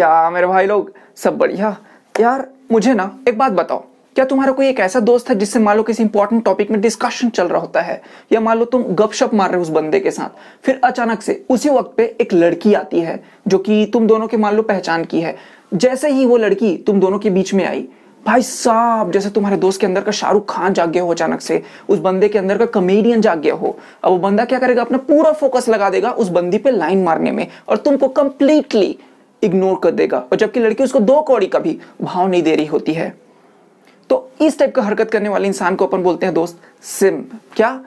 क्या मेरे भाई लोग सब बढ़िया यार मुझे ना एक बात बताओ क्या तुम्हारा कोई एक ऐसा दोस्त है जिससे मान लो किसी इंपॉर्टेंट टॉपिक में डिस्कशन चल रहा होता है या मान लो तुम गपशप मार रहे हो उस बंदे के साथ फिर अचानक से उसी वक्त पे एक लड़की आती है जो कि तुम दोनों के मान लो पहचान की है जैसे ही वो लड़की तुम दोनों के बीच में आई भाई साहब जैसे तुम्हारे दोस्त के अंदर का शाहरुख खान जाग गया हो अचानक से उस बंदे के अंदर का कमेडियन जाग गया हो अब वो बंदा क्या करेगा अपना पूरा फोकस लगा देगा उस बंदी पे लाइन मारने में और तुमको कंप्लीटली इग्नोर कर देगा और जबकि लड़की उसको दो कौड़ी का भी भाव नहीं दे रही होती है तो इस टाइप का हरकत करने वाले इंसान को अपन बोलते हैं दोस्त सिम क्या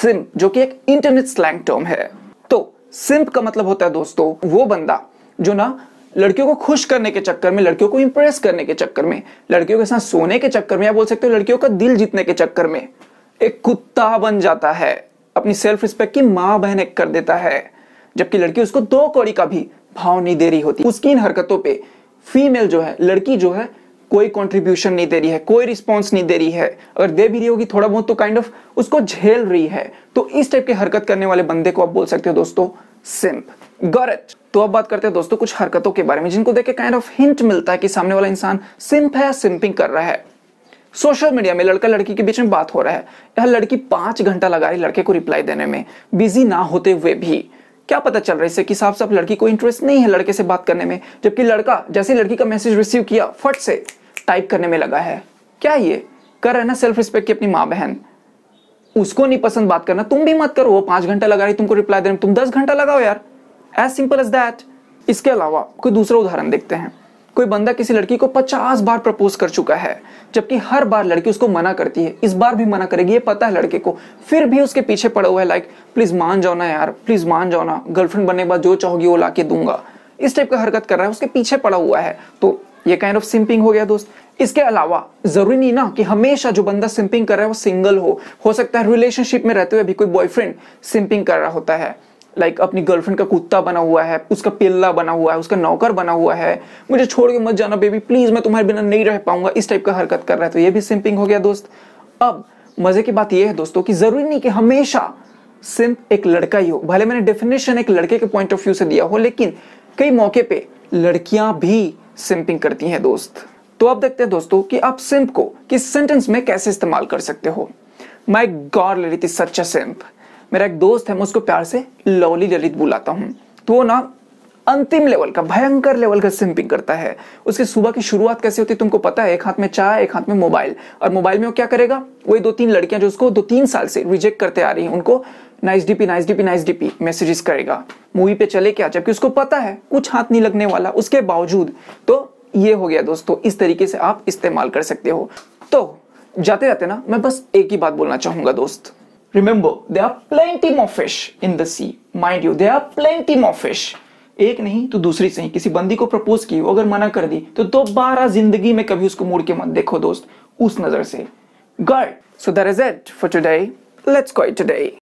सिम जो कि एक इंटरनेट स्लैंग टर्म है तो सिम्प का मतलब होता है दोस्तों वो बंदा जो ना लड़कियों को खुश करने के चक्कर में लड़कियों को इंप्रेस करने के चक्कर में लड़कियों के साथ सोने के चक्कर में या बोल सकते हो लड़कियों का दिल जीतने के चक्कर में एक कुत्ता बन जाता है अपनी सेल्फ रिस्पेक्ट की मां बहन एक कर देता है जबकि लड़की उसको दो कौड़ी का भी भाव नहीं दे रही होती उसकी इन हरकतों पे फीमेल जो है लड़की जो है कोई कंट्रीब्यूशन नहीं दे रही है कोई रिस्पांस नहीं दे रही है अगर दे भी रही होगी थोड़ा बहुत तो काइंड kind ऑफ of उसको झेल रही है तो इस टाइप के हरकत करने वाले बंदे को आप बोल सकते हो दोस्तों सिंप गरज तो अब बात करते हैं दोस्तों कुछ हरकतों के बारे में जिनको देख के काइंड ऑफ हिंट मिलता है कि सामने वाला इंसान सिंप है सिंपिंग कर रहा है सोशल मीडिया में लड़का लड़की के बीच में बात हो रहा है यह लड़की पांच घंटा लगा रही लड़के को रिप्लाई देने में बिजी ना होते हुए भी क्या पता चल रहा है इससे कि साफ साफ लड़की को इंटरेस्ट नहीं है लड़के से बात करने में जबकि लड़का जैसे लड़की का मैसेज रिसीव किया फट से टाइप करने में लगा है क्या ये कर रहे ना सेल्फ रिस्पेक्ट की अपनी माँ बहन उसको नहीं पसंद बात करना तुम भी मत करो वो पांच घंटा लगा रही तुमको रिप्लाई देने में तुम दस घंटा लगाओ यार एज सिंपल एज दैट इसके अलावा कोई दूसरा उदाहरण देखते हैं कोई बंदा किसी लड़की को पचास बार प्रपोज कर चुका है जबकि हर बार लड़की उसको मना करती है इस बार भी मना करेगी ये पता है लड़के को फिर भी उसके पीछे पड़ा हुआ है लाइक प्लीज मान जाओ ना यार प्लीज मान जाओ ना गर्लफ्रेंड बनने के बाद जो चाहोगी वो ला के दूंगा इस टाइप का हरकत कर रहा है उसके पीछे पड़ा हुआ है तो ये काइंड ऑफ सिंपिंग हो गया दोस्त इसके अलावा जरूरी नहीं ना कि हमेशा जो बंदा सिंपिंग कर रहा है वो सिंगल हो हो सकता है रिलेशनशिप में रहते हुए भी कोई बॉयफ्रेंड सिंपिंग कर रहा होता है लाइक like, अपनी गर्लफ्रेंड का कुत्ता बना हुआ है उसका पिल्ला बना हुआ है उसका नौकर बना हुआ है मुझे छोड़ के मत जाना बेबी प्लीज़ मैं तुम्हारे बिना नहीं रह पाऊंगा इस टाइप का हरकत कर रहा है तो ये भी सिंपिंग हो गया दोस्त अब मज़े की बात ये है दोस्तों कि ज़रूरी नहीं कि हमेशा सिंप एक लड़का ही हो भले मैंने डेफिनेशन एक लड़के के पॉइंट ऑफ व्यू से दिया हो लेकिन कई मौके पर लड़कियां भी सिंपिंग करती हैं दोस्त तो आप देखते हैं दोस्तों कि आप सिंप को किस सेंटेंस में कैसे इस्तेमाल कर सकते हो माई गॉड लड़ी थी सच अ सिंप मेरा एक दोस्त है मैं उसको प्यार से लवली ललित बुलाता हूँ तो वो ना अंतिम लेवल का भयंकर लेवल का सिंपिंग करता है उसके सुबह की शुरुआत कैसे होती है तुमको पता है एक हाथ में चाय एक हाथ में मोबाइल और मोबाइल में वो क्या करेगा वही दो तीन लड़कियां जो उसको दो तीन साल से रिजेक्ट करते आ रही हैं उनको nice DP nice DP nice DP messages करेगा मूवी पे चले क्या जबकि उसको पता है कुछ हाथ नहीं लगने वाला उसके बावजूद तो ये हो गया दोस्तों इस तरीके से आप इस्तेमाल कर सकते हो तो जाते जाते ना मैं बस एक ही बात बोलना चाहूंगा दोस्त remember there are plenty more fish in the sea mind you there are plenty more fish एक नहीं तो दूसरी सही किसी बंदी को प्रपोज की अगर मना कर दी तो दोबारा जिंदगी में कभी उसको मुड़ के मत देखो दोस्त उस नजर से गर्ड so that is it for today let's quite today